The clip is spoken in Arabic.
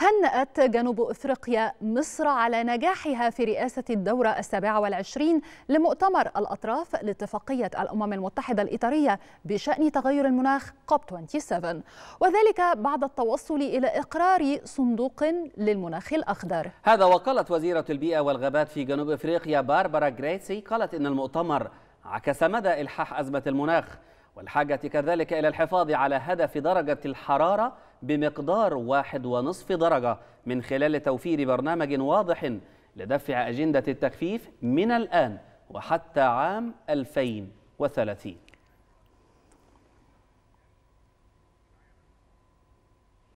هنأت جنوب أفريقيا مصر على نجاحها في رئاسة الدورة السابعة والعشرين لمؤتمر الأطراف لاتفاقية الأمم المتحدة الإطارية بشأن تغير المناخ cop 27 وذلك بعد التوصل إلى إقرار صندوق للمناخ الأخضر هذا وقالت وزيرة البيئة والغابات في جنوب أفريقيا باربرا جريتسي قالت إن المؤتمر عكس مدى إلحاح أزمة المناخ والحاجة كذلك إلى الحفاظ على هدف درجة الحرارة بمقدار واحد ونصف درجة من خلال توفير برنامج واضح لدفع أجندة التخفيف من الآن وحتى عام 2030